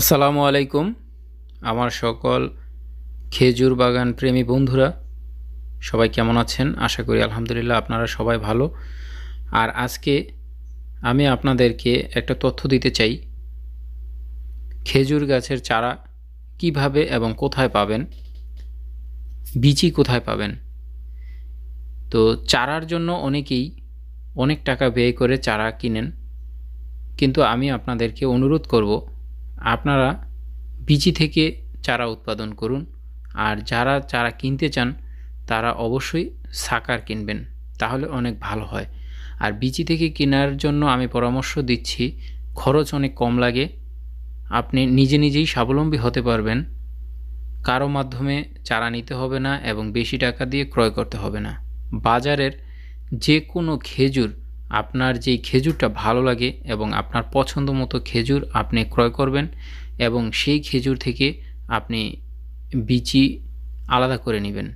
আসসালামু আলাইকুম আমার সকল খেজুর বাগান প্রেমী বন্ধুরা সবাই কেমন আছেন আশা করি আলহামদুলিল্লাহ আপনারা সবাই ভালো আর আজকে আমি আপনাদেরকে একটা তথ্য দিতে চাই খেজুর গাছের চারা কিভাবে এবং কোথায় পাবেন বিচি কোথায় পাবেন তো চারার জন্য অনেকেই অনেক টাকা ব্যয় করে চারা কিনেন কিন্তু আমি আপনাদেরকে অনুরোধ করব আপনারা বিচি থেকে চারা উৎপাদন করুন আর যারা চারা কিনতে চান তারা অবশ্যই সাকার কিনবেন তাহলে অনেক ভালো হয় আর বিচি থেকে কেনার জন্য আমি পরামর্শ দিচ্ছি খরচ অনেক কম লাগে আপনি নিজে নিজেই স্বাবলম্বী হতে পারবেন কারো মাধ্যমে চারা নিতে হবে না এবং বেশি টাকা দিয়ে ক্রয় করতে হবে না বাজারের যে কোনো খেজুর আপনার যেই খেজুরটা ভালো লাগে এবং আপনার পছন্দ মতো খেজুর আপনি ক্রয় করবেন এবং সেই খেজুর থেকে আপনি বিচি আলাদা করে নেবেন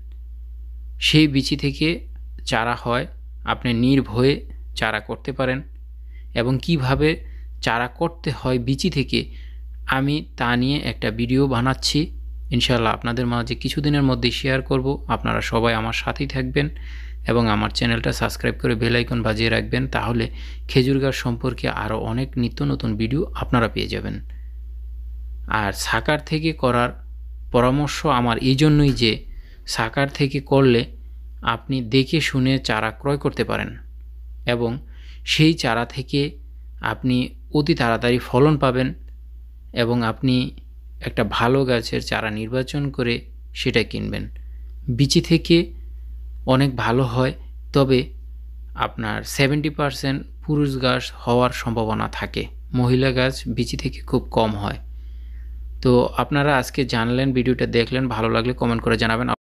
সেই বিচি থেকে চারা হয় আপনি নির্ভয়ে চারা করতে পারেন এবং কিভাবে চারা করতে হয় বিচি থেকে আমি তা নিয়ে একটা ভিডিও বানাচ্ছি ইনশাআল্লাহ আপনাদের মাঝে কিছুদিনের মধ্যে শেয়ার করব আপনারা সবাই আমার সাথেই থাকবেন এবং আমার চ্যানেলটা সাবস্ক্রাইব করে বেলাইকন বাজিয়ে রাখবেন তাহলে খেজুর গাছ সম্পর্কে আরও অনেক নিত্য নতুন ভিডিও আপনারা পেয়ে যাবেন আর সাকার থেকে করার পরামর্শ আমার এই জন্যই যে সাকার থেকে করলে আপনি দেখে শুনে চারা ক্রয় করতে পারেন এবং সেই চারা থেকে আপনি অতি তাড়াতাড়ি ফলন পাবেন এবং আপনি একটা ভালো গাছের চারা নির্বাচন করে সেটা কিনবেন বিচি থেকে অনেক ভালো হয় তবে আপনার সেভেন্টি পারসেন্ট পুরুষ গাছ হওয়ার সম্ভাবনা থাকে মহিলা গাছ বিচি থেকে খুব কম হয় তো আপনারা আজকে জানলেন ভিডিওটা দেখলেন ভালো লাগলে কমেন্ট করে জানাবেন